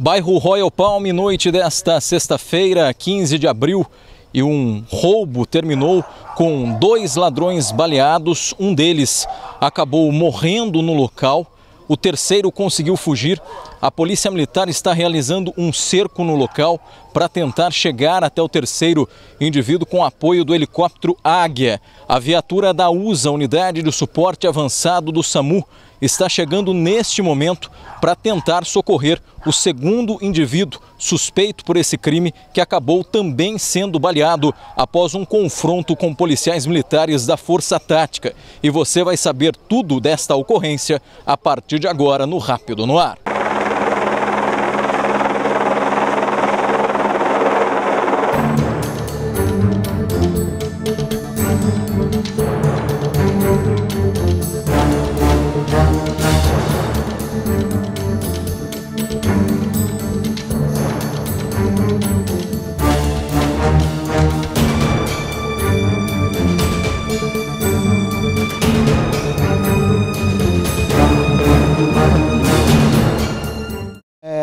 Bairro Royal Palm, noite desta sexta-feira, 15 de abril, e um roubo terminou com dois ladrões baleados. Um deles acabou morrendo no local, o terceiro conseguiu fugir. A Polícia Militar está realizando um cerco no local para tentar chegar até o terceiro indivíduo com apoio do helicóptero Águia. A viatura da USA, Unidade de Suporte Avançado do SAMU, está chegando neste momento para tentar socorrer o segundo indivíduo suspeito por esse crime, que acabou também sendo baleado após um confronto com policiais militares da Força Tática. E você vai saber tudo desta ocorrência a partir de agora no Rápido no Ar.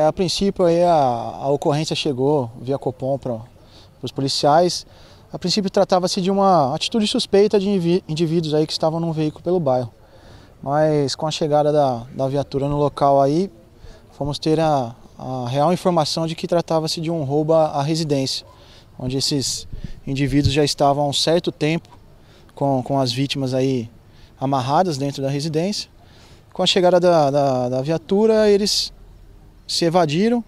a princípio aí a, a ocorrência chegou via Copom para os policiais. A princípio tratava-se de uma atitude suspeita de indivíduos aí que estavam num veículo pelo bairro. Mas com a chegada da, da viatura no local aí, fomos ter a, a real informação de que tratava-se de um roubo à residência, onde esses indivíduos já estavam há um certo tempo com, com as vítimas aí amarradas dentro da residência. Com a chegada da, da, da viatura, eles se evadiram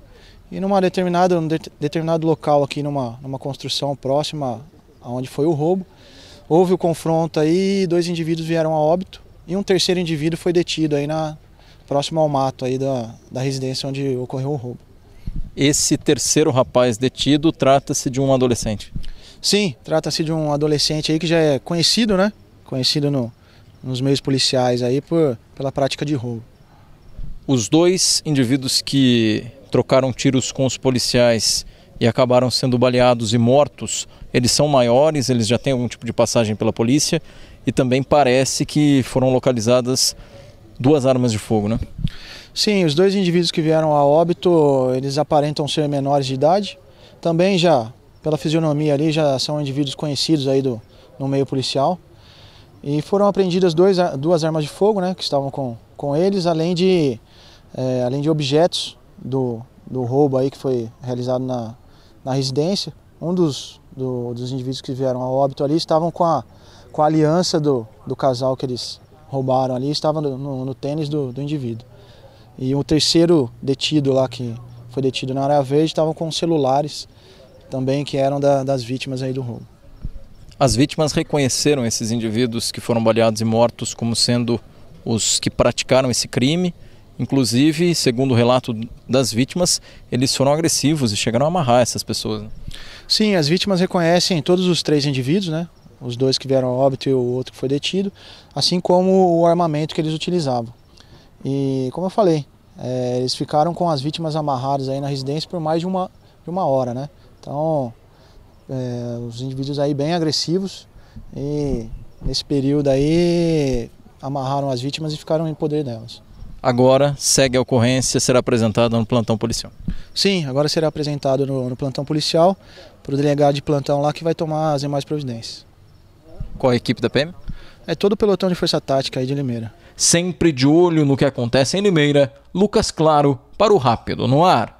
e numa determinada, num determinado local aqui, numa, numa construção próxima aonde foi o roubo, houve o confronto aí e dois indivíduos vieram a óbito e um terceiro indivíduo foi detido aí na próximo ao mato aí da, da residência onde ocorreu o roubo. Esse terceiro rapaz detido trata-se de um adolescente? Sim, trata-se de um adolescente aí que já é conhecido, né? Conhecido no, nos meios policiais aí por, pela prática de roubo. Os dois indivíduos que trocaram tiros com os policiais e acabaram sendo baleados e mortos, eles são maiores, eles já têm algum tipo de passagem pela polícia e também parece que foram localizadas duas armas de fogo, né? Sim, os dois indivíduos que vieram a óbito, eles aparentam ser menores de idade. Também já, pela fisionomia ali, já são indivíduos conhecidos aí do, no meio policial. E foram apreendidas dois, duas armas de fogo, né, que estavam com, com eles, além de é, além de objetos do, do roubo aí que foi realizado na, na residência. Um dos, do, dos indivíduos que vieram a óbito ali estavam com a, com a aliança do, do casal que eles roubaram ali, estavam no, no, no tênis do, do indivíduo. E o um terceiro detido lá, que foi detido na área verde, estavam com celulares também que eram da, das vítimas aí do roubo. As vítimas reconheceram esses indivíduos que foram baleados e mortos como sendo os que praticaram esse crime Inclusive, segundo o relato das vítimas, eles foram agressivos e chegaram a amarrar essas pessoas. Né? Sim, as vítimas reconhecem todos os três indivíduos, né? Os dois que vieram a óbito e o outro que foi detido, assim como o armamento que eles utilizavam. E como eu falei, é, eles ficaram com as vítimas amarradas aí na residência por mais de uma, de uma hora, né? Então, é, os indivíduos aí bem agressivos e nesse período aí amarraram as vítimas e ficaram em poder delas agora segue a ocorrência, será apresentada no plantão policial. Sim, agora será apresentado no, no plantão policial para o delegado de plantão lá que vai tomar as demais providências. Qual a equipe da PM? É todo o pelotão de força tática aí de Limeira. Sempre de olho no que acontece em Limeira, Lucas Claro para o Rápido no Ar.